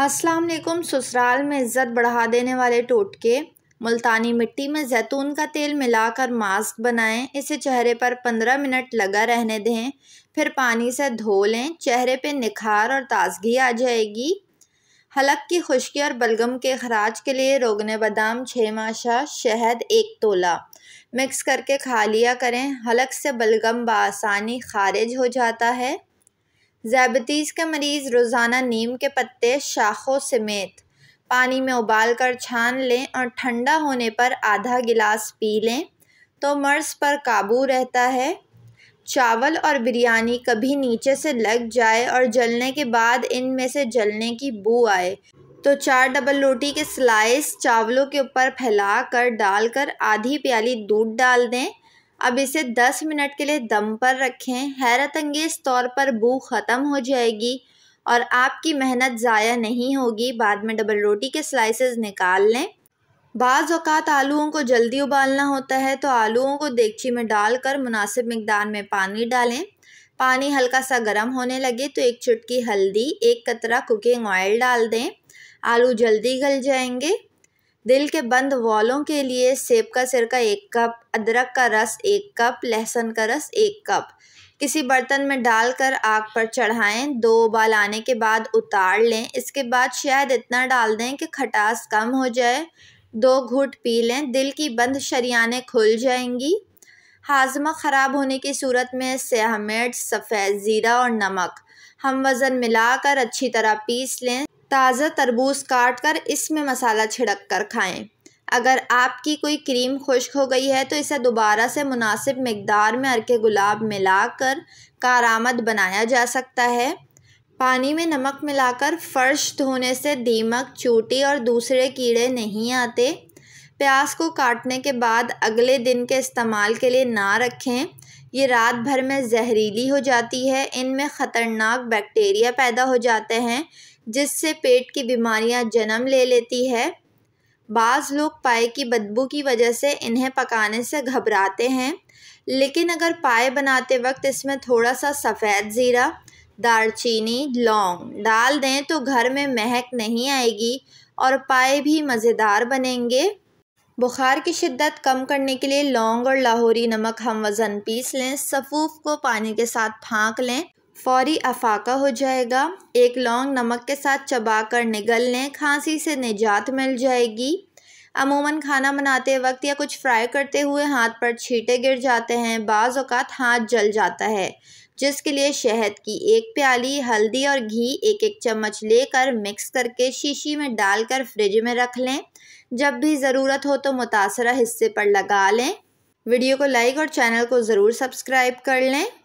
अस्सलाम वालेकुम ससुराल में इज़्ज़त बढ़ा देने वाले टोटके मुल्तानी मिट्टी में जैतून का तेल मिलाकर मास्क बनाएं इसे चेहरे पर पंद्रह मिनट लगा रहने दें फिर पानी से धो लें चेहरे पे निखार और ताजगी आ जाएगी हलक की खुश्की और बलगम के अखराज के लिए रोगने बादाम छः माशा शहद एक तोला मिक्स करके खा लिया करें हलक से बलगम बासानी खारिज हो जाता है जैबतीस के मरीज़ रोज़ाना नीम के पत्ते शाखों समेत पानी में उबाल कर छान लें और ठंडा होने पर आधा गिलास पी लें तो मर्ज़ पर काबू रहता है चावल और बिरयानी कभी नीचे से लग जाए और जलने के बाद इनमें से जलने की बू आए तो चार डबल रोटी के स्लाइस चावलों के ऊपर फैला कर डालकर आधी प्याली दूध डाल दें अब इसे 10 मिनट के लिए दम पर रखें हैरत अंगेज़ तौर पर बू ख़त्म हो जाएगी और आपकी मेहनत ज़ाया नहीं होगी बाद में डबल रोटी के स्लाइसेस निकाल लें बाज़ अवत आलूओं को जल्दी उबालना होता है तो आलूओं को देगची में डालकर मुनासिब मकदार में पानी डालें पानी हल्का सा गर्म होने लगे तो एक चुटकी हल्दी एक कतरा कुकिंग ऑयल डाल दें आलू जल्दी गल जाएंगे दिल के बंद वालों के लिए सेब का सिरका एक कप अदरक का रस एक कप लहसुन का रस एक कप किसी बर्तन में डालकर आग पर चढ़ाएं दो उबाल आने के बाद उतार लें इसके बाद शायद इतना डाल दें कि खटास कम हो जाए दो घुट पी लें दिल की बंद शरियाने खुल जाएंगी हाजमा ख़राब होने की सूरत में सयाह मिर्च सफ़ेद ज़ीरा और नमक हम वज़न मिलाकर अच्छी तरह पीस लें ताज़ा तरबूज काट कर इसमें मसाला छिड़क कर खाएँ अगर आपकी कोई क्रीम खुश्क हो गई है तो इसे दोबारा से मुनासिब मकदार में अरके गुलाब मिलाकर कारामद बनाया जा सकता है पानी में नमक मिलाकर फ़र्श धोने से दीमक चूटी और दूसरे कीड़े नहीं आते प्याज को काटने के बाद अगले दिन के इस्तेमाल के लिए ना रखें ये रात भर में जहरीली हो जाती है इनमें ख़तरनाक बैक्टीरिया पैदा हो जाते हैं जिससे पेट की बीमारियां जन्म ले लेती है बाज़ लोग पाए की बदबू की वजह से इन्हें पकाने से घबराते हैं लेकिन अगर पाए बनाते वक्त इसमें थोड़ा सा सफ़ेद ज़ीरा दालचीनी लौंग डाल दें तो घर में महक नहीं आएगी और पाए भी मज़ेदार बनेंगे बुखार की शिद्दत कम करने के लिए लौंग और लाहौरी नमक हम वज़न पीस लें सफ़ूफ को पानी के साथ फाँक लें फौरी अफाका हो जाएगा एक लौंग नमक के साथ चबा कर निगल लें खांसी से निजात मिल जाएगी अमूमन खाना बनाते वक्त या कुछ फ्राई करते हुए हाथ पर छींटे गिर जाते हैं बाज़ात हाथ जल जाता है जिसके लिए शहद की एक प्याली हल्दी और घी एक एक चम्मच लेकर मिक्स करके शीशी में डालकर फ्रिज में रख लें जब भी ज़रूरत हो तो मुतासर हिस्से पर लगा लें वीडियो को लाइक और चैनल को ज़रूर सब्सक्राइब कर लें